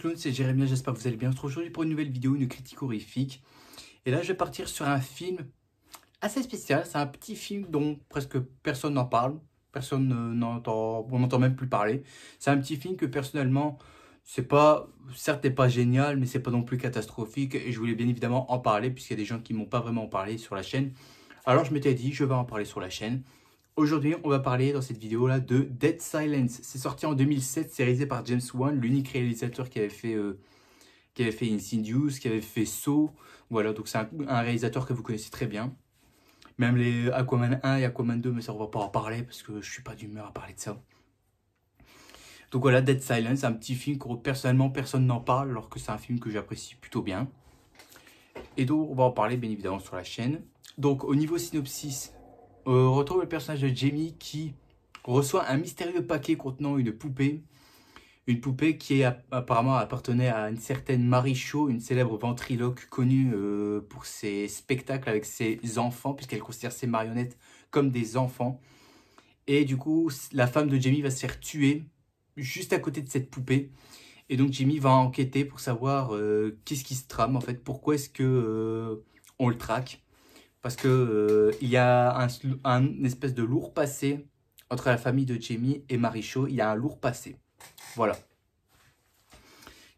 Salut c'est Jérémy, j'espère que vous allez bien. On se retrouve aujourd'hui pour une nouvelle vidéo, une critique horrifique. Et là, je vais partir sur un film assez spécial. C'est un petit film dont presque personne n'en parle. Personne euh, n'entend, on n'entend même plus parler. C'est un petit film que personnellement, c'est pas, certes, n'est pas génial, mais c'est pas non plus catastrophique. Et je voulais bien évidemment en parler, puisqu'il y a des gens qui m'ont pas vraiment parlé sur la chaîne. Alors, je m'étais dit, je vais en parler sur la chaîne. Aujourd'hui, on va parler dans cette vidéo-là de Dead Silence. C'est sorti en 2007, c'est réalisé par James Wan, l'unique réalisateur qui avait fait... Euh, qui avait fait Insidious, qui avait fait Saw, voilà, donc c'est un, réalisateur que vous connaissez très bien. Même les Aquaman 1 et Aquaman 2, mais ça on va pas en parler parce que je suis pas d'humeur à parler de ça. Donc voilà, Dead Silence, un petit film que personnellement personne n'en parle, alors que c'est un film que j'apprécie plutôt bien. Et donc on va en parler bien évidemment sur la chaîne. Donc au niveau synopsis, euh, on retrouve le personnage de Jamie qui reçoit un mystérieux paquet contenant une poupée. Une poupée qui apparemment appartenait à une certaine Marie Shaw, une célèbre ventriloque connue euh, pour ses spectacles avec ses enfants, puisqu'elle considère ses marionnettes comme des enfants. Et du coup, la femme de Jamie va se faire tuer juste à côté de cette poupée. Et donc Jamie va enquêter pour savoir euh, qu'est-ce qui se trame en fait, pourquoi est-ce que on le traque parce que euh, il y a un, un, espèce de lourd passé entre la famille de Jamie et Marichaud. Il y a un lourd passé. Voilà.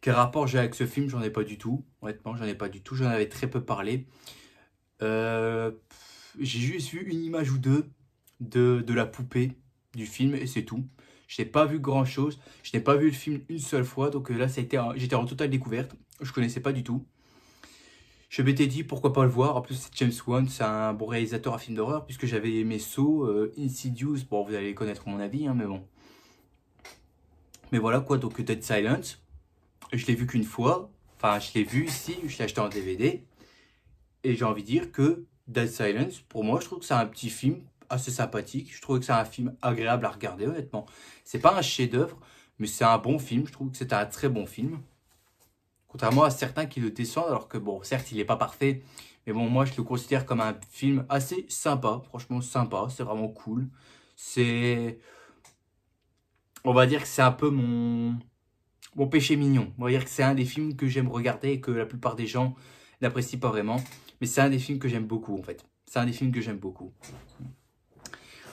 Quel rapport j'ai avec ce film J'en ai pas du tout. Honnêtement, j'en ai pas du tout. J'en avais très peu parlé. Euh, j'ai juste vu une image ou deux de, de la poupée du film et c'est tout. Je n'ai pas vu grand chose. Je n'ai pas vu le film une seule fois. Donc euh, là, j'étais en totale découverte. Je connaissais pas du tout. Je m'étais dit pourquoi pas le voir. En plus, c'est James Wan, c'est un bon réalisateur à films d'horreur, puisque j'avais aimé Saw, euh, Insidious. Bon, vous allez connaître mon avis, hein, mais bon. Mais voilà quoi, donc Dead Silence. Je l'ai vu qu'une fois. Enfin, je l'ai vu ici, je l'ai acheté en DVD. Et j'ai envie de dire que Dead Silence, pour moi, je trouve que c'est un petit film assez sympathique. Je trouve que c'est un film agréable à regarder, honnêtement. C'est pas un chef-d'œuvre, mais c'est un bon film. Je trouve que c'est un très bon film. Contrairement à certains qui le descendent, alors que bon, certes, il n'est pas parfait, mais bon, moi, je le considère comme un film assez sympa, franchement sympa, c'est vraiment cool. C'est... On va dire que c'est un peu mon... mon péché mignon. On va dire que c'est un des films que j'aime regarder et que la plupart des gens n'apprécient pas vraiment. Mais c'est un des films que j'aime beaucoup, en fait. C'est un des films que j'aime beaucoup.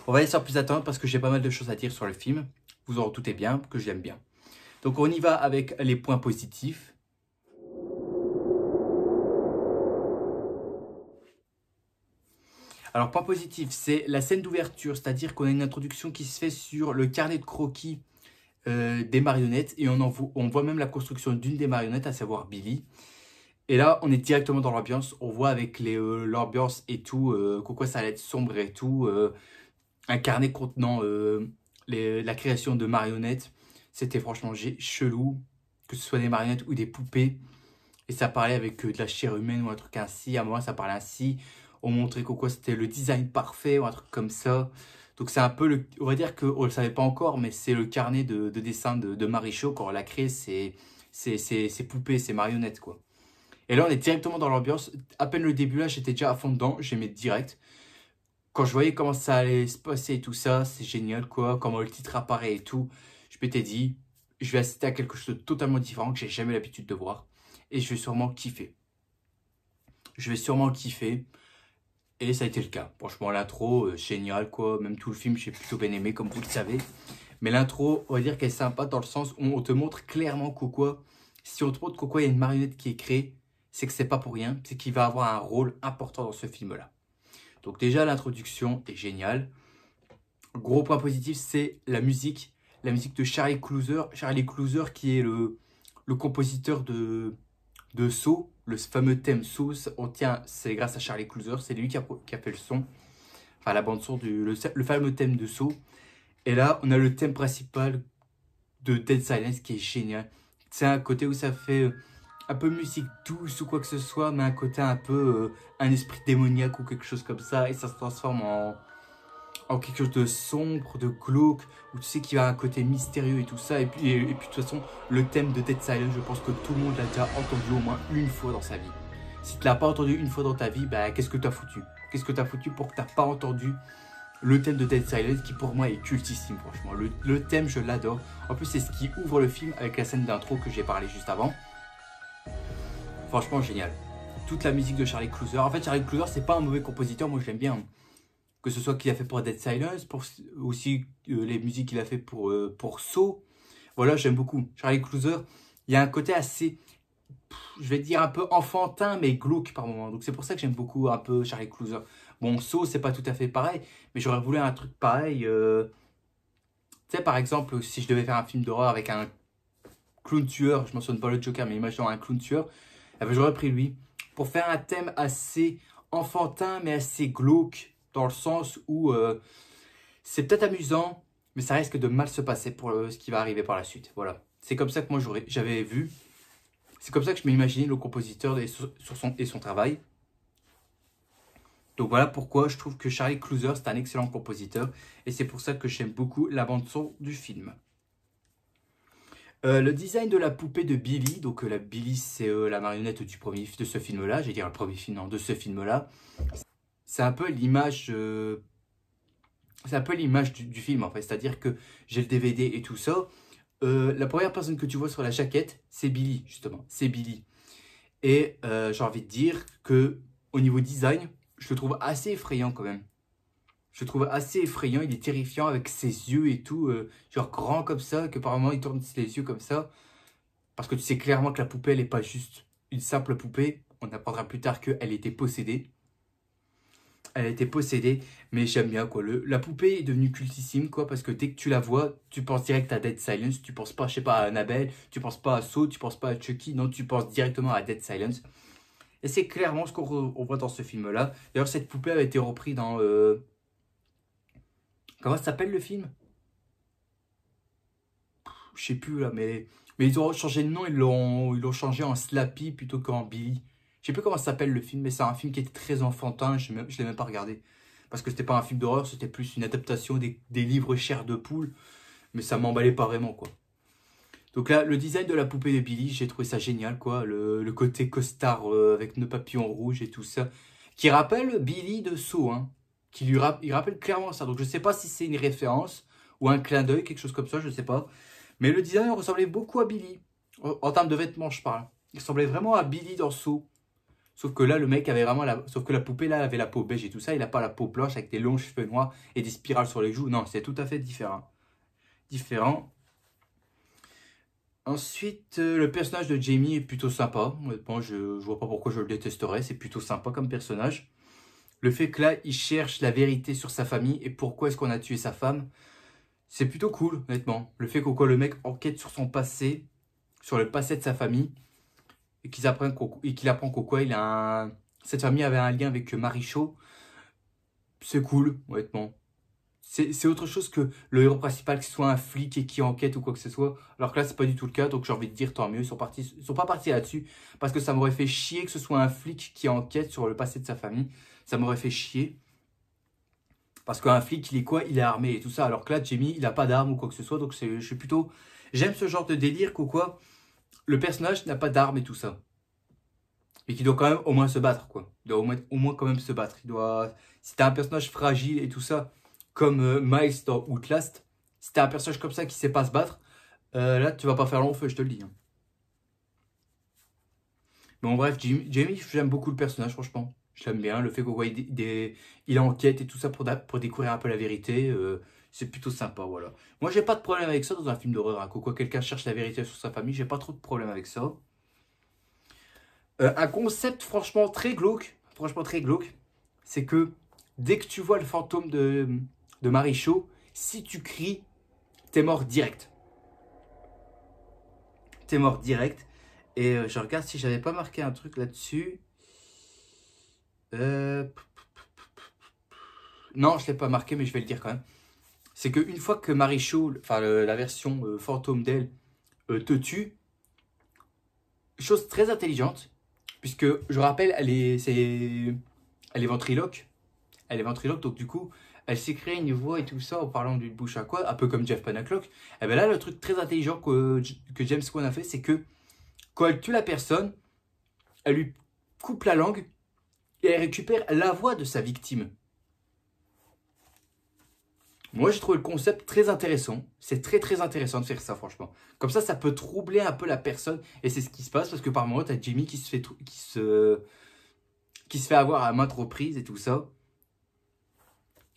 On va aller sans plus attendre parce que j'ai pas mal de choses à dire sur le film. Vous en doutez bien que j'aime bien. Donc on y va avec les points positifs. Alors, point positif, c'est la scène d'ouverture, c'est-à-dire qu'on a une introduction qui se fait sur le carnet de croquis euh, des marionnettes et on, en voit, on voit même la construction d'une des marionnettes, à savoir Billy. Et là, on est directement dans l'ambiance. On voit avec euh, l'ambiance et tout, euh, ça allait être sombre et tout. Euh, un carnet contenant la création de marionnettes. C'était franchement chelou, que ce soit des marionnettes ou des poupées. Et ça parlait avec de la chair humaine ou un truc ainsi. À moi, ça parlait ainsi on montrait que quoi c'était le design parfait ou un truc comme ça. Donc c'est un peu le, on va dire que on le savait pas encore, mais c'est le carnet de, dessin de, de Marichaud quand elle a créé, c'est ses poupées, ses marionnettes quoi. Et là on est directement dans l'ambiance. À peine le début là, j'étais déjà à fond dedans, j'aimais direct. Quand je voyais comment ça allait se passer et tout ça, c'est génial quoi. Comment le titre apparaît et tout, je m'étais dit, je vais assister à quelque chose de totalement différent que j'ai jamais l'habitude de voir et je vais sûrement kiffer. Je vais sûrement kiffer. Et ça a été le cas. Franchement, l'intro, euh, génial, quoi. Même tout le film, j'ai plutôt bien aimé, comme vous le savez. Mais l'intro, on va dire qu'elle est sympa dans le sens où on te montre clairement que quoi, si on te montre quoi, il y a une marionnette qui est créée, c'est que c'est pas pour rien, c'est qu'il va avoir un rôle important dans ce film-là. Donc déjà, l'introduction est géniale. Gros point positif, c'est la musique. La musique de Charlie Clouser, Charlie Clouser qui est le compositeur de de So, le fameux thème So, on tient, c'est grâce à Charlie Clouser, c'est lui qui a, fait le son, enfin la bande son du le, fameux thème de So. Et là, on a le thème principal de Dead Silence qui est génial. C'est un côté où ça fait euh, un peu musique douce ou quoi que ce soit, mais un côté un peu euh, un esprit démoniaque ou quelque chose comme ça, et ça se transforme en en quelque chose de sombre, de glauque, où tu sais qu'il y a un côté mystérieux et tout ça. Et puis, de toute façon, le thème de Dead Silence, je pense que tout le monde l'a déjà entendu au moins une fois dans sa vie. Si tu l'as pas entendu une fois dans ta vie, bah, qu'est-ce que tu as foutu Qu'est-ce que tu as foutu pour que t'as pas entendu le thème de Dead Silence qui pour moi est cultissime franchement. Le, thème je l'adore. En plus c'est ce qui ouvre le film avec la scène d'intro que j'ai parlé juste avant. Franchement génial. Toute la musique de Charlie Clouser. En fait Charlie Clouser c'est pas un mauvais compositeur, moi je l'aime bien que ce soit qu'il a fait pour Dead Silence, pour aussi euh, les musiques qu'il a fait pour, euh, pour Voilà, j'aime beaucoup. Charlie Clouser, il y a un côté assez, je vais dire un peu enfantin, mais glauque par moment. Donc c'est pour ça que j'aime beaucoup un peu Charlie Clouser. Bon, Saw c'est pas tout à fait pareil, mais j'aurais voulu un truc pareil. Euh, tu sais, par exemple, si je devais faire un film d'horreur avec un clown tueur, je mentionne pas le Joker, mais imaginons un clown tueur, eh ben, j'aurais pris lui pour faire un thème assez enfantin, mais assez glauque dans le sens où euh, c'est peut-être amusant, mais ça risque de mal se passer pour euh, ce qui va arriver par la suite. Voilà. C'est comme ça que moi j'avais vu. C'est comme ça que je m'imaginais le compositeur et, sur, son, et son travail. Donc voilà pourquoi je trouve que Charlie Clouser, c'est un excellent compositeur. Et c'est pour ça que j'aime beaucoup la bande-son du film. Euh, le design de la poupée de Billy, donc la Billy c'est la marionnette du premier de ce film-là, j'ai dire le premier film, non, de ce film-là c'est un peu l'image euh, peu l'image du, film en fait c'est à dire que j'ai le DVD et tout ça euh, la première personne que tu vois sur la jaquette c'est Billy justement c'est Billy et euh, j'ai envie de dire que au niveau design je le trouve assez effrayant quand même je le trouve assez effrayant il est terrifiant avec ses yeux et tout genre grand comme ça que par moment il tourne les yeux comme ça parce que tu sais clairement que la poupée elle est pas juste une simple poupée on apprendra plus tard qu'elle était possédée elle a été possédée, mais j'aime bien quoi. Le, la poupée est devenue cultissime quoi, parce que dès que tu la vois, tu penses direct à Dead Silence, tu penses pas, je sais pas, à Annabelle, tu penses pas à Saw, tu penses pas à Chucky, non, tu penses directement à Dead Silence. Et c'est clairement ce qu'on voit dans ce film-là. D'ailleurs, cette poupée a été reprise dans... Euh, comment s'appelle le film Je sais plus là, mais... Mais ils ont changé de nom, ils l'ont changé en Slappy plutôt qu'en Billy. Je sais plus comment s'appelle le film, mais c'est un film qui était très enfantin. Je ne l'ai même pas regardé. Parce que c'était pas un film d'horreur, c'était plus une adaptation des, livres chers de poule. Mais ça m'emballait pas vraiment, quoi. Donc là, le design de la poupée de Billy, j'ai trouvé ça génial, quoi. Le, côté costard euh, avec nos papillons rouges et tout ça. Qui rappelle Billy de Sceaux. hein. Qui lui il rappelle clairement ça. Donc je sais pas si c'est une référence ou un clin d'œil, quelque chose comme ça, je sais pas. Mais le design ressemblait beaucoup à Billy. En, termes de vêtements, je parle. Il ressemblait vraiment à Billy dans Sceaux. Sauf que là, le mec avait vraiment la... Sauf que la poupée, là, avait la peau beige et tout ça. Il n'a pas la peau blanche avec des longs cheveux noirs et des spirales sur les joues. Non, c'est tout à fait différent. Différent. Ensuite, euh, le personnage de Jamie est plutôt sympa. Honnêtement, je ne vois pas pourquoi je le détesterais. C'est plutôt sympa comme personnage. Le fait que là, il cherche la vérité sur sa famille et pourquoi est-ce qu'on a tué sa femme, c'est plutôt cool, honnêtement. Le fait qu'au le mec enquête sur son passé, sur le passé de sa famille, et qu'il apprend qu'au quoi il a cette famille avait un lien avec Marichaud, c'est cool, honnêtement. C'est autre chose que le héros principal qui soit un flic et qui enquête ou quoi que ce soit. Alors que là, c'est pas du tout le cas, donc j'ai envie de dire tant mieux. Ils sont, partis, sont pas partis là-dessus parce que ça m'aurait fait chier que ce soit un flic qui enquête sur le passé de sa famille. Ça m'aurait fait chier. Parce qu'un flic, il est quoi Il est armé et tout ça. Alors que là, Jamie, il a pas d'arme ou quoi que ce soit, donc je suis plutôt. J'aime ce genre de délire qu'au quoi le personnage n'a pas d'armes et tout ça. Mais qui doit quand même au moins se battre, quoi. Il doit au moins, quand même se battre. Il doit... Si t'as un personnage fragile et tout ça, comme euh, Miles Outlast, si t'as un personnage comme ça qui sait pas se battre, euh, là, tu vas pas faire long feu, je te le dis. Hein. Bon bref, Jimmy, Jamie, j'aime beaucoup le personnage, franchement. Je l'aime bien. Le fait qu'il des il enquête et tout ça pour, découvrir un peu la vérité. Euh, c'est plutôt sympa, voilà. Moi, j'ai pas de problème avec ça dans un film d'horreur. Hein. Quoi quelqu'un cherche la vérité sur sa famille, j'ai pas trop de problème avec ça. Euh, un concept franchement très glauque, franchement très glauque, c'est que dès que tu vois le fantôme de, de Chaud, si tu cries, t'es mort direct. T'es mort direct. Et euh, je regarde si j'avais pas marqué un truc là-dessus. Euh... Non, je l'ai pas marqué, mais je vais le dire quand même c'est qu'une fois que Marichou, enfin la version euh, fantôme d'elle, euh, te tue, chose très intelligente, puisque je rappelle, elle est, elle est ventriloque, elle est ventriloque, donc du coup, elle s'est une voix et tout ça en parlant d'une bouche à quoi, un peu comme Jeff Panaclock. Et eh bien là, le truc très intelligent que, James Wan a fait, c'est que quand elle tue la personne, elle lui coupe la langue et elle récupère la voix de sa victime. Moi, j'ai trouvé le concept très intéressant. C'est très très intéressant de faire ça, franchement. Comme ça, ça peut troubler un peu la personne. Et c'est ce qui se passe parce que par moment, t'as Jimmy qui se fait qui se qui se fait avoir à maintes reprises et tout ça.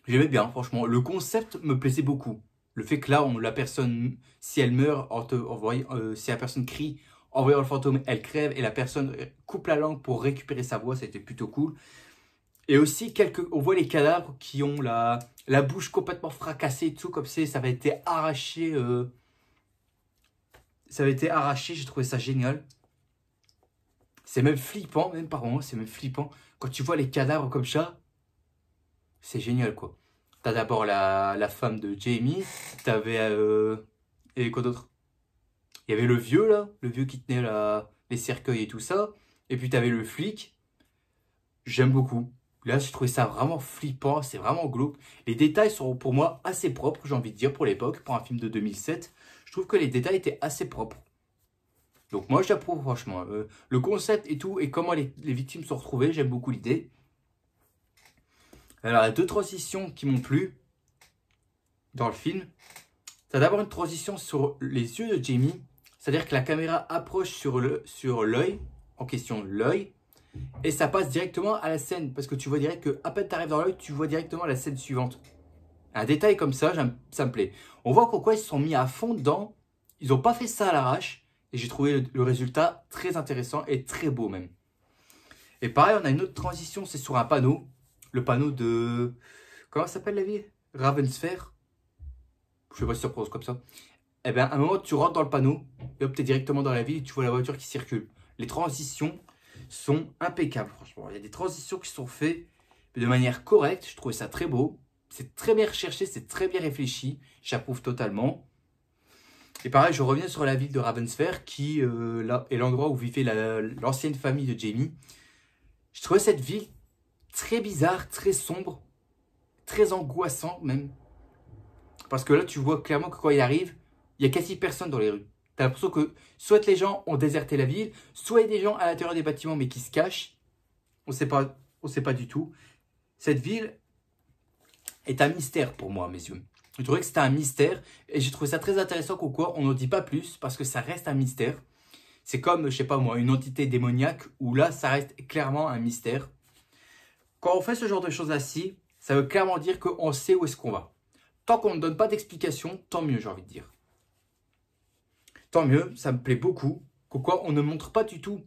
J'aimais bien, franchement. Le concept me plaisait beaucoup. Le fait que là, on, la personne, si elle meurt, en te, euh, si la personne crie en voyant le fantôme, elle crève et la personne euh, coupe la langue pour récupérer sa voix, c'était plutôt cool. Et aussi, quelques, on voit les cadavres qui ont la, la bouche complètement fracassée et tout, comme c'est, ça avait été arraché. Euh, ça avait été arraché, j'ai trouvé ça génial. C'est même flippant, même par moments, c'est même flippant. Quand tu vois les cadavres comme ça, c'est génial quoi. T'as d'abord la, femme de Jamie, t'avais. Euh, et quoi d'autre Il y avait le vieux là, le vieux qui tenait la, les cercueils et tout ça. Et puis t'avais le flic. J'aime beaucoup. Là, j'ai trouvé ça vraiment flippant, c'est vraiment glauque. Les détails sont pour moi assez propres, j'ai envie de dire, pour l'époque, pour un film de 2007. Je trouve que les détails étaient assez propres. Donc moi, j'approuve franchement. Euh, le concept et tout, et comment les, victimes sont retrouvées, j'aime beaucoup l'idée. Alors, il y a deux transitions qui m'ont plu dans le film. C'est d'abord une transition sur les yeux de Jamie, c'est-à-dire que la caméra approche sur l'œil, sur en question l'œil, et ça passe directement à la scène parce que tu vois direct que à peine arrives dans l'œil, tu vois directement la scène suivante. Un détail comme ça, ça me plaît. On voit pourquoi ils se sont mis à fond dedans. Ils n'ont pas fait ça à l'arrache et j'ai trouvé le, résultat très intéressant et très beau même. Et pareil, on a une autre transition, c'est sur un panneau. Le panneau de... Comment s'appelle la ville Ravensphere. Je sais pas si comme ça. Eh bien, à un moment, tu rentres dans le panneau et hop, es directement dans la ville et tu vois la voiture qui circule. Les transitions sont impeccables, franchement. Il y a des transitions qui sont faites de manière correcte. Je trouvais ça très beau. C'est très bien recherché, c'est très bien réfléchi. J'approuve totalement. Et pareil, je reviens sur la ville de Ravensfair, qui euh, là, est l'endroit où vivait l'ancienne famille de Jamie. Je trouvais cette ville très bizarre, très sombre, très angoissant même. Parce que là, tu vois clairement que quand il arrive, il y a quasi personne dans les rues. T'as l'impression que soit les gens ont déserté la ville, soit il y a des gens à l'intérieur des bâtiments mais qui se cachent. On sait pas, on sait pas du tout. Cette ville est un mystère pour moi, mes yeux. Je trouvais que c'était un mystère et j'ai trouvé ça très intéressant qu'au on n'en dit pas plus parce que ça reste un mystère. C'est comme, je sais pas moi, une entité démoniaque où là, ça reste clairement un mystère. Quand on fait ce genre de choses ainsi, ça veut clairement dire qu'on sait où est-ce qu'on va. Tant qu'on ne donne pas d'explication, tant mieux, j'ai envie de dire tant mieux, ça me plaît beaucoup. Pourquoi on ne montre pas du tout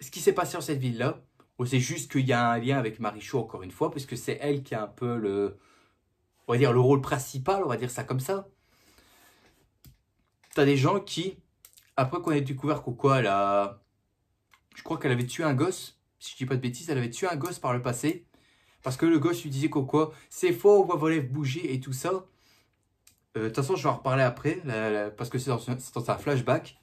ce qui s'est passé dans cette ville-là. On juste qu'il y a un lien avec Marichaud encore une fois, puisque c'est elle qui a un peu le, on va dire, le rôle principal, on va dire ça comme ça. T'as des gens qui, après qu'on ait découvert quoi elle a... Je crois qu'elle avait tué un gosse, si je dis pas de bêtises, elle avait tué un gosse par le passé. Parce que le gosse lui disait quoi c'est faux, on va voler bouger et tout ça. Euh, de toute façon, je vais en reparler après, parce que c'est dans, un flashback.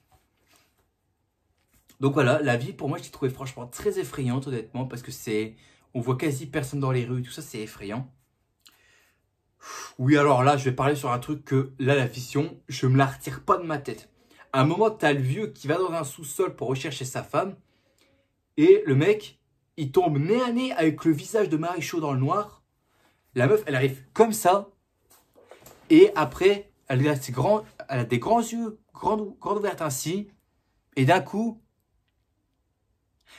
Donc voilà, la vie, pour moi, je l'ai trouvée franchement très effrayante, honnêtement, parce que c'est... On voit quasi personne dans les rues, tout ça, c'est effrayant. Oui, alors là, je vais parler sur un truc que, là, la fiction, je me la retire pas de ma tête. À un moment, t'as le vieux qui va dans un sous-sol pour rechercher sa femme, et le mec, il tombe nez à nez avec le visage de Marie dans le noir. La meuf, elle arrive comme ça, et après, elle a, des grands yeux, grandes, ouverte ouvertes ainsi. Et d'un coup,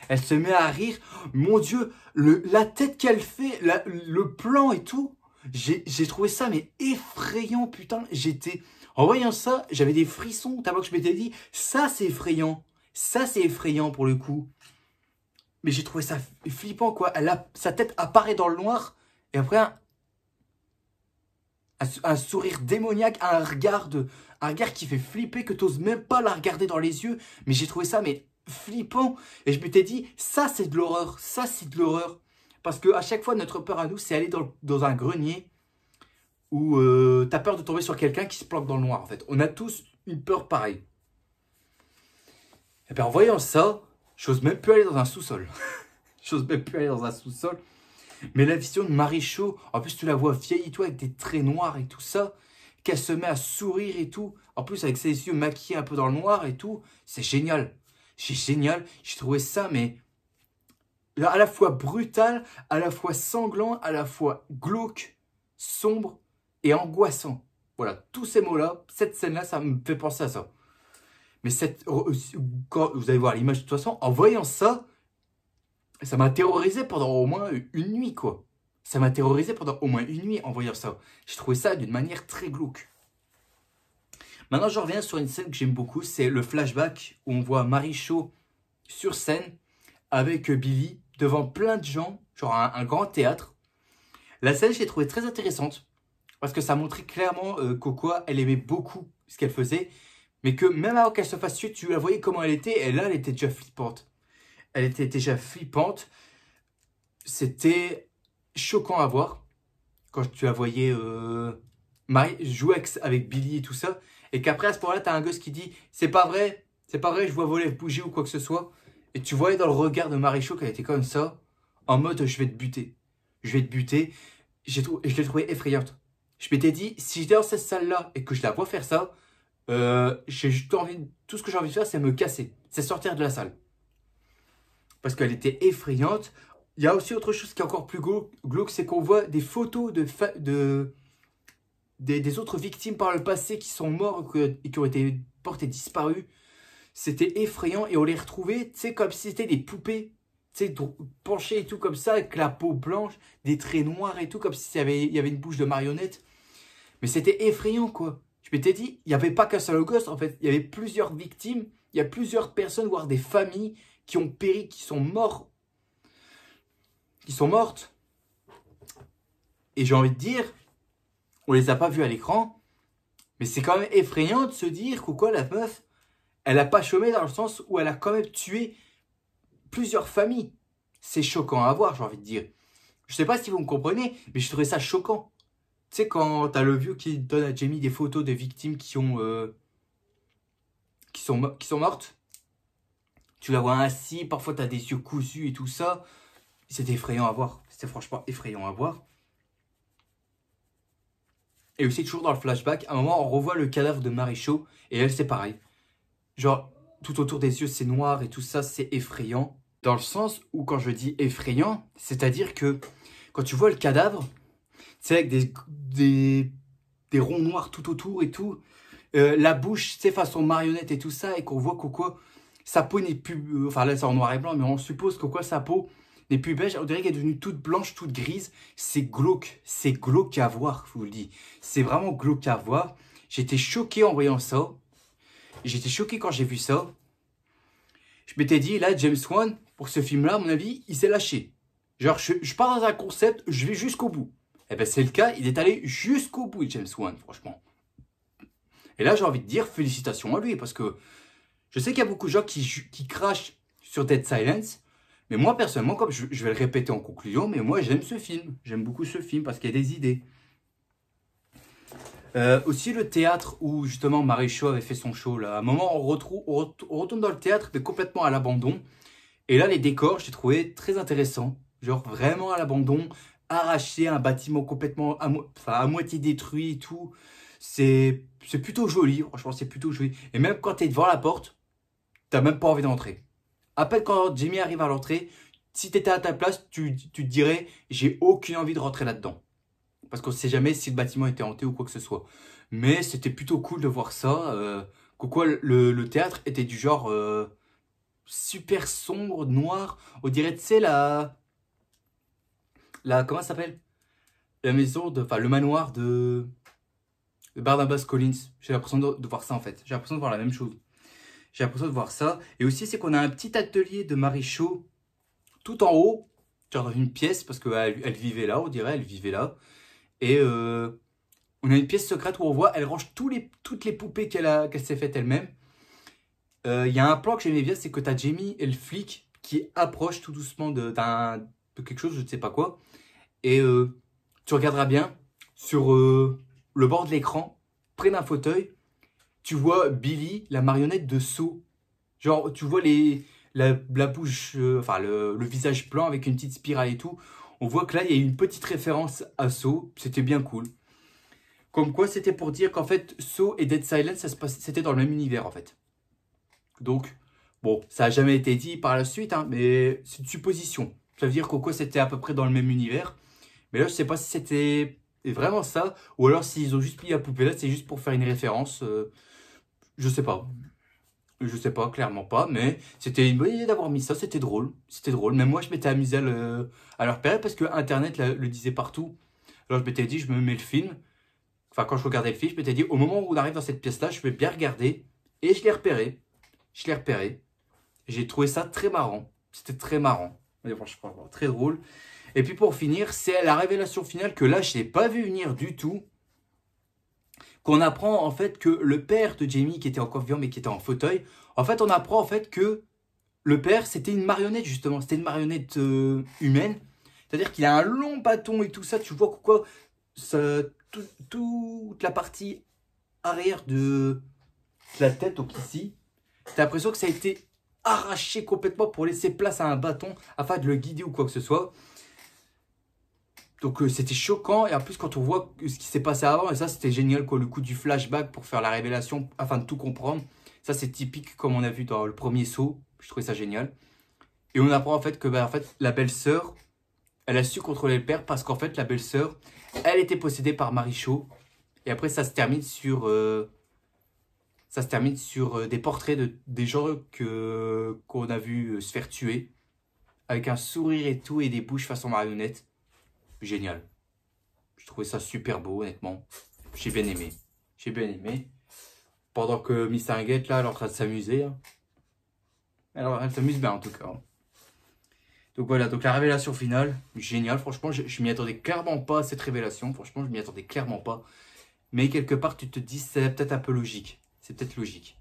elle se met à rire. Mon Dieu, la tête qu'elle fait, le plan et tout. J'ai trouvé ça, mais effrayant, putain. J'étais. En voyant ça, j'avais des frissons. T'as que je m'étais dit, ça c'est effrayant. Ça c'est effrayant pour le coup. Mais j'ai trouvé ça flippant, quoi. Elle a, sa tête apparaît dans le noir. Et après, un, sourire démoniaque, un regard, un regard qui fait flipper, que t'oses même pas la regarder dans les yeux. Mais j'ai trouvé ça mais flippant. Et je m'étais dit, ça c'est de l'horreur, ça c'est de l'horreur. Parce qu'à chaque fois, notre peur à nous, c'est aller dans, un grenier où euh, tu as peur de tomber sur quelqu'un qui se planque dans le noir. En fait, on a tous une peur pareille. Et eh bien en voyant ça, j'ose même plus aller dans un sous-sol. j'ose même plus aller dans un sous-sol. Mais la vision de Marie Chaud, en plus tu la vois vieille toi avec des traits noirs et tout ça, qu'elle se met à sourire et tout, en plus avec ses yeux maquillés un peu dans le noir et tout, c'est génial. C'est génial, j'ai trouvé ça, mais à la fois brutal, à la fois sanglant, à la fois glauque, sombre et angoissant. Voilà, tous ces mots-là, cette scène-là, ça me fait penser à ça. Mais cette, euh, quand vous allez voir l'image de toute façon, en voyant ça, ça m'a terrorisé pendant au moins une nuit, quoi. Ça m'a terrorisé pendant au moins une nuit en voyant ça. J'ai trouvé ça d'une manière très glauque. Maintenant, je reviens sur une scène que j'aime beaucoup, c'est le flashback où on voit Marie Shaw sur scène avec Billy devant plein de gens, genre un, grand théâtre. La scène, je l'ai trouvée très intéressante parce que ça montrait clairement euh, elle aimait beaucoup ce qu'elle faisait, mais que même avant qu'elle se fasse suite, tu la voyais comment elle était, et là, elle était déjà flippante elle était déjà flippante. C'était choquant à voir quand tu la voyais euh, jouer avec, Billy et tout ça. Et qu'après, à ce moment-là, tu as un gosse qui dit C'est pas vrai, c'est pas vrai, je vois voler, bouger ou quoi que ce soit. Et tu voyais dans le regard de Maréchaux qu'elle était comme ça, en mode Je vais te buter. Je vais te buter. et Je l'ai trouvée effrayante. Je m'étais dit Si j'étais dans cette salle-là et que je la vois faire ça, euh, j'ai juste envie, tout ce que j'ai envie de faire, c'est me casser, c'est sortir de la salle parce qu'elle était effrayante. Il y a aussi autre chose qui est encore plus glauque, c'est qu'on voit des photos de, de des, autres victimes par le passé qui sont mortes et qui ont été portées disparues. C'était effrayant et on les retrouvait, tu comme si c'était des poupées, tu sais, penchées et tout comme ça, avec la peau blanche, des traits noirs et tout, comme s'il y avait, y avait une bouche de marionnette. Mais c'était effrayant, quoi. Je m'étais dit, il n'y avait pas qu'un seul gosse, en fait. Il y avait plusieurs victimes, il y a plusieurs personnes, voire des familles qui ont péri, qui sont morts, qui sont mortes. Et j'ai envie de dire, on les a pas vus à l'écran, mais c'est quand même effrayant de se dire qu'au quoi la meuf, elle a pas chômé dans le sens où elle a quand même tué plusieurs familles. C'est choquant à voir, j'ai envie de dire. Je sais pas si vous me comprenez, mais je trouvais ça choquant. Tu sais, quand t'as le vieux qui donne à Jamie des photos Des victimes qui ont. Euh, qui, sont, qui sont mortes, tu la vois ainsi, parfois tu as des yeux cousus et tout ça. C'était effrayant à voir. C'était franchement effrayant à voir. Et aussi, toujours dans le flashback, à un moment, on revoit le cadavre de Marichaud et elle, c'est pareil. Genre, tout autour des yeux, c'est noir et tout ça, c'est effrayant. Dans le sens où, quand je dis effrayant, c'est-à-dire que quand tu vois le cadavre, c'est avec des, des, des, ronds noirs tout autour et tout, euh, la bouche, c'est façon marionnette et tout ça, et qu'on voit Coco sa peau n'est plus... Euh, enfin là, c'est en noir et blanc, mais on suppose que quoi, sa peau n'est plus beige. On dirait qu'elle est devenue toute blanche, toute grise. C'est glauque. C'est glauque à voir, je vous le dis. C'est vraiment glauque à voir. J'étais choqué en voyant ça. J'étais choqué quand j'ai vu ça. Je m'étais dit, là, James Wan, pour ce film-là, à mon avis, il s'est lâché. Genre, je, pars dans un concept, je vais jusqu'au bout. Et eh ben, c'est le cas, il est allé jusqu'au bout, James Wan, franchement. Et là, j'ai envie de dire félicitations à lui, parce que je sais qu'il y a beaucoup de gens qui, crachent sur Dead Silence, mais moi personnellement, comme je, vais le répéter en conclusion, mais moi j'aime ce film. J'aime beaucoup ce film parce qu'il y a des idées. Euh, aussi le théâtre où justement Maréchaux avait fait son show. Là. À un moment, on, retrouve, on, retourne dans le théâtre, mais complètement à l'abandon. Et là, les décors, j'ai trouvé très intéressants. Genre vraiment à l'abandon, arraché, un bâtiment complètement à, moitié détruit et tout. C'est plutôt joli, franchement, c'est plutôt joli. Et même quand tu es devant la porte, même pas envie d'entrer. À peine quand Jimmy arrive à l'entrée, si tu étais à ta place, tu, te dirais j'ai aucune envie de rentrer là-dedans. Parce qu'on ne sait jamais si le bâtiment était hanté ou quoi que ce soit. Mais c'était plutôt cool de voir ça. Euh, quoi, le, théâtre était du genre euh, super sombre, noir. On dirait, tu sais, la. La. Comment ça s'appelle La maison de. Enfin, le manoir de. de Barnabas Collins. J'ai l'impression de voir ça en fait. J'ai l'impression de voir la même chose. J'ai l'impression de voir ça. Et aussi, c'est qu'on a un petit atelier de marie chaud tout en haut, genre dans une pièce, parce qu'elle elle vivait là, on dirait, elle vivait là. Et euh, on a une pièce secrète où on voit, elle range toutes les poupées qu'elle qu'elle s'est faites elle-même. Euh, il y a un plan que j'aimais bien, c'est que tu as Jamie et le flic qui approche tout doucement de, quelque chose, je ne sais pas quoi. Et euh, tu regarderas bien sur le bord de l'écran, près d'un fauteuil, tu vois Billy, la marionnette de Saw. Genre, tu vois les, la, bouche, euh, enfin le, visage blanc avec une petite spirale et tout. On voit que là, il y a une petite référence à Saw. C'était bien cool. Comme quoi, c'était pour dire qu'en fait, Saw et Dead Silence, c'était dans le même univers, en fait. Donc, bon, ça n'a jamais été dit par la suite, hein, mais c'est une supposition. Ça veut dire qu'au quoi, c'était à peu près dans le même univers. Mais là, je sais pas si c'était vraiment ça, ou alors s'ils ont juste pris la poupée là, c'est juste pour faire une référence. Euh, je sais pas. Je sais pas, clairement pas, mais c'était une bonne idée d'avoir mis ça, c'était drôle. C'était drôle. Même moi, je m'étais amusé à le, à repérer parce que Internet le disait partout. Alors je m'étais dit, je me mets le film. Enfin, quand je regardais le film, je m'étais dit, au moment où on arrive dans cette pièce-là, je vais bien regarder. Et je l'ai repéré. Je l'ai repéré. J'ai trouvé ça très marrant. C'était très marrant. très drôle. Et puis pour finir, c'est la révélation finale que là, je l'ai pas vu venir du tout qu'on apprend en fait que le père de Jamie, qui était encore vivant mais qui était en fauteuil, en fait on apprend en fait que le père c'était une marionnette justement, c'était une marionnette euh, humaine. C'est-à-dire qu'il a un long bâton et tout ça, tu vois quoi, toute la partie arrière de, la tête, donc ici, t'as l'impression que ça a été arraché complètement pour laisser place à un bâton afin de le guider ou quoi que ce soit. Donc euh, c'était choquant et en plus quand on voit ce qui s'est passé avant et ça c'était génial quoi le coup du flashback pour faire la révélation afin de tout comprendre. Ça c'est typique comme on a vu dans le premier saut, je trouvais ça génial. Et on apprend en fait que bah, en fait la belle-sœur elle a su contrôler le père parce qu'en fait la belle-sœur elle était possédée par Marichaud. et après ça se termine sur euh, ça se termine sur euh, des portraits de des gens qu'on a vu se faire tuer avec un sourire et tout et des bouches façon marionnette génial. J'ai trouvé ça super beau, honnêtement. J'ai bien aimé. J'ai bien aimé. Pendant que Miss Inguette, là, elle est en train de s'amuser. Alors, hein. elle s'amuse bien, en tout cas. Hein. Donc voilà, donc la révélation finale, génial. Franchement, je, je m'y attendais clairement pas à cette révélation. Franchement, je m'y attendais clairement pas. Mais quelque part, tu te dis, c'est peut-être un peu logique. C'est peut-être logique.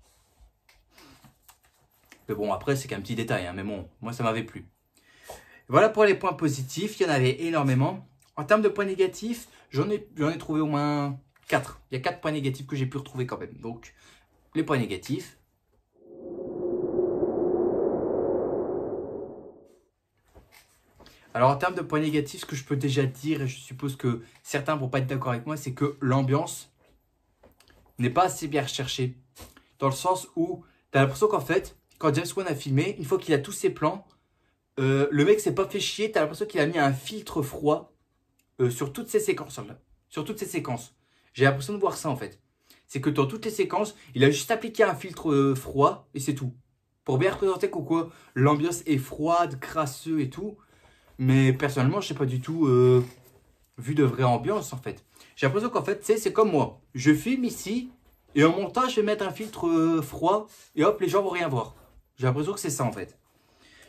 Mais bon, après, c'est qu'un petit détail. Hein. mais bon, moi, ça m'avait plu. Voilà pour les points positifs. Il y en avait énormément. En termes de points négatifs, j'en ai, ai trouvé au moins 4. Il y a 4 points négatifs que j'ai pu retrouver quand même. Donc, les points négatifs. Alors en termes de points négatifs, ce que je peux déjà dire, et je suppose que certains ne vont pas être d'accord avec moi, c'est que l'ambiance n'est pas assez bien recherchée. Dans le sens où tu as l'impression qu'en fait, quand James Wan a filmé, une fois qu'il a tous ses plans, euh, le mec s'est pas fait chier, tu as l'impression qu'il a mis un filtre froid euh, sur toutes ces séquences hein, Sur toutes ces séquences. J'ai l'impression de voir ça en fait. C'est que dans toutes les séquences, il a juste appliqué un filtre euh, froid et c'est tout. Pour bien représenter quoi l'ambiance est froide, crasseux et tout. Mais personnellement, je sais pas du tout euh, vu de vraie ambiance en fait. J'ai l'impression qu'en fait, c'est comme moi. Je filme ici et en montage, je vais mettre un filtre froid et hop, les gens vont rien voir. J'ai l'impression que c'est ça en fait.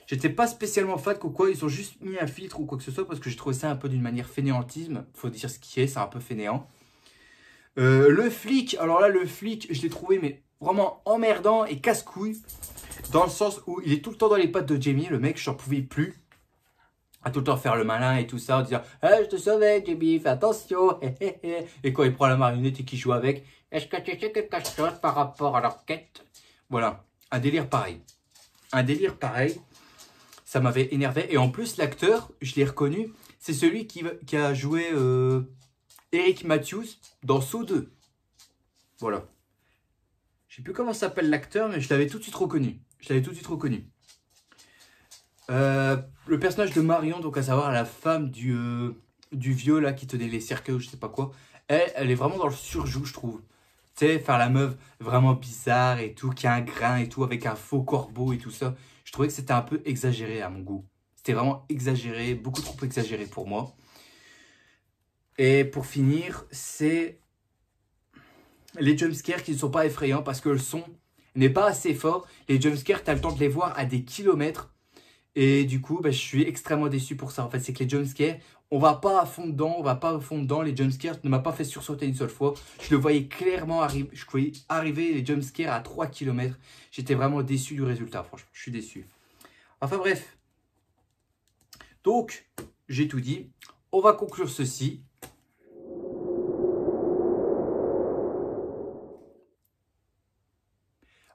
J'étais pas spécialement fat ou quoi, ils ont juste mis un filtre ou quoi que ce soit parce que j'ai trouvé ça un peu d'une manière fainéantisme. Faut dire ce qui est, c'est un peu fainéant. Euh, le flic, alors là, le flic, je l'ai trouvé mais vraiment emmerdant et casse-couille. Dans le sens où il est tout le temps dans les pattes de Jamie, le mec, je n'en pouvais plus. À tout le temps faire le malin et tout ça, en disant ah, Je te sauvais, Jamie, fais attention. et quand il prend la marionnette et qu'il joue avec, Est-ce que tu sais quelque chose par rapport à leur quête Voilà, un délire pareil. Un délire pareil ça m'avait énervé. Et en plus, l'acteur, je l'ai reconnu, c'est celui qui, qui, a joué euh, Eric Matthews dans Saut 2. Voilà. Je sais plus comment s'appelle l'acteur, mais je l'avais tout de suite reconnu. Je l'avais tout de suite reconnu. Euh, le personnage de Marion, donc à savoir la femme du, euh, du vieux là qui tenait les cercueils ou je sais pas quoi, elle, elle est vraiment dans le surjoue, je trouve. Tu sais, faire la meuf vraiment bizarre et tout, qui a un grain et tout, avec un faux corbeau et tout ça trouvais que c'était un peu exagéré à mon goût. C'était vraiment exagéré, beaucoup trop exagéré pour moi. Et pour finir, c'est les jumpscares qui ne sont pas effrayants parce que le son n'est pas assez fort. Les jumpscares, tu as le temps de les voir à des kilomètres et du coup, bah, je suis extrêmement déçu pour ça. En fait, c'est que les jumpscares, on va pas à fond dedans, on va pas à fond dedans. Les jumpscares ne m'a pas fait sursauter une seule fois. Je le voyais clairement arriver, je voyais arriver les jumpscares à 3 km. J'étais vraiment déçu du résultat, franchement, je suis déçu. Enfin bref. Donc, j'ai tout dit. On va conclure ceci.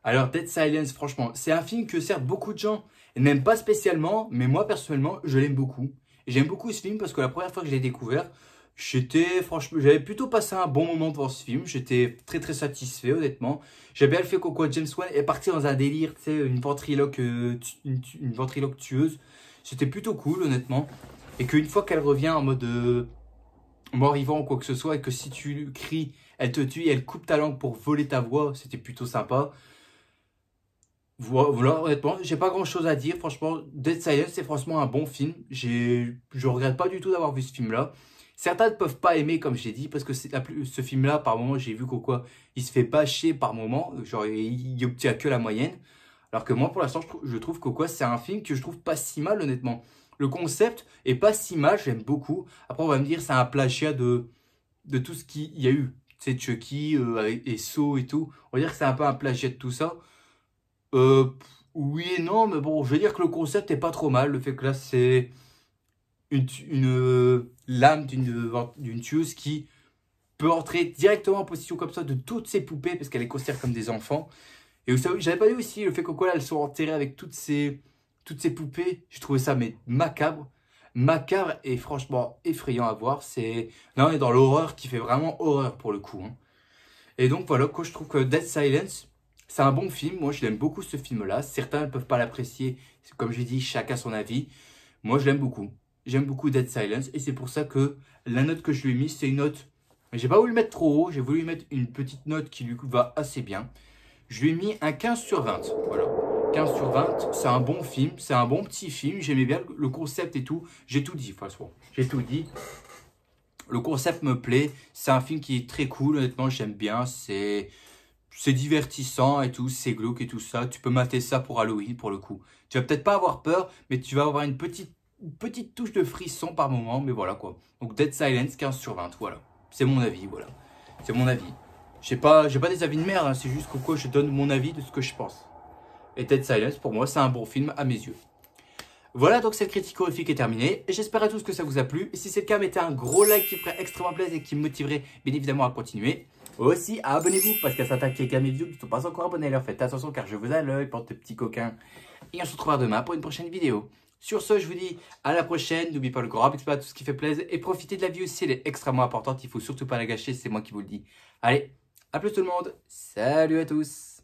Alors, Dead Silence, franchement, c'est un film que certes beaucoup de gens n'aime pas spécialement, mais moi personnellement, je l'aime beaucoup. J'aime beaucoup ce film parce que la première fois que je l'ai découvert, j'étais franchement, j'avais plutôt passé un bon moment devant ce film. J'étais très très satisfait honnêtement. J'avais bien le fait qu'au James Wan est parti dans un délire, tu sais, une ventriloque, euh, une, ventriloque tueuse. C'était plutôt cool honnêtement. Et qu'une fois qu'elle revient en mode euh, mort vivant ou quoi que ce soit, et que si tu cries, elle te tue elle coupe ta langue pour voler ta voix, c'était plutôt sympa. Voilà, honnêtement, j'ai pas grand chose à dire. Franchement, Dead Silence, c'est franchement un bon film. Je regrette pas du tout d'avoir vu ce film-là. Certains ne peuvent pas aimer, comme j'ai dit, parce que la plus, ce film-là, par moment, j'ai vu qu'au quoi, il se fait chier par moment. Genre, il, obtient que la moyenne. Alors que moi, pour l'instant, je, je, trouve qu'au quoi, c'est un film que je trouve pas si mal, honnêtement. Le concept est pas si mal, j'aime beaucoup. Après, on va me dire, c'est un plagiat de, de tout ce qu'il y a eu. sais Chucky euh, et, et So et tout. On va dire que c'est un peu un plagiat de tout ça. Euh, oui et non, mais bon, je veux dire que le concept est pas trop mal. Le fait que là, c'est une, euh, lame euh, d'une tueuse qui peut entrer directement en position comme ça de toutes ses poupées parce qu'elle est considérée comme des enfants. Et vous savez, j'avais pas vu aussi le fait que quoi là, elles sont enterrées avec toutes ces, toutes ces poupées. J'ai trouvé ça mais macabre. Macabre et franchement effrayant à voir. C'est Là, on est dans l'horreur qui fait vraiment horreur pour le coup. Hein. Et donc voilà, quoi, je trouve que Dead Silence, c'est un bon film, moi je l'aime beaucoup ce film-là. Certains ne peuvent pas l'apprécier, comme j'ai dit, chacun son avis. Moi je l'aime beaucoup. J'aime beaucoup Dead Silence et c'est pour ça que la note que je lui ai mise, c'est une note... J'ai pas voulu le mettre trop haut, j'ai voulu lui mettre une petite note qui lui va assez bien. Je lui ai mis un 15 sur 20, voilà. 15 sur 20, c'est un bon film, c'est un bon petit film, j'aimais bien le concept et tout. J'ai tout dit, François. j'ai tout dit. Le concept me plaît, c'est un film qui est très cool, honnêtement j'aime bien, c'est c'est divertissant et tout, c'est glauque et tout ça. Tu peux mater ça pour Halloween pour le coup. Tu vas peut-être pas avoir peur, mais tu vas avoir une petite, petite touche de frisson par moment, mais voilà quoi. Donc Dead Silence, 15 sur 20, voilà. C'est mon avis, voilà. C'est mon avis. Je pas, pas des avis de merde, hein. c'est juste que je donne mon avis de ce que je pense. Et Dead Silence, pour moi, c'est un bon film à mes yeux. Voilà, donc cette critique horrifique est terminée. J'espère à tous que ça vous a plu. Si c'est le cas, mettez un gros like qui me ferait extrêmement plaisir et qui me motiverait bien évidemment à continuer. Aussi, abonnez-vous parce qu'à certains qui regardent mes vidéos qui ne sont pas encore abonnés, alors faites attention car je vous à l'œil, porte petits coquins. Et on se retrouvera demain pour une prochaine vidéo. Sur ce, je vous dis à la prochaine. N'oubliez pas le grand pas tout ce qui fait plaisir et profitez de la vie aussi, elle est extrêmement importante. Il faut surtout pas la gâcher, c'est moi qui vous le dis. Allez, à plus tout le monde. Salut à tous.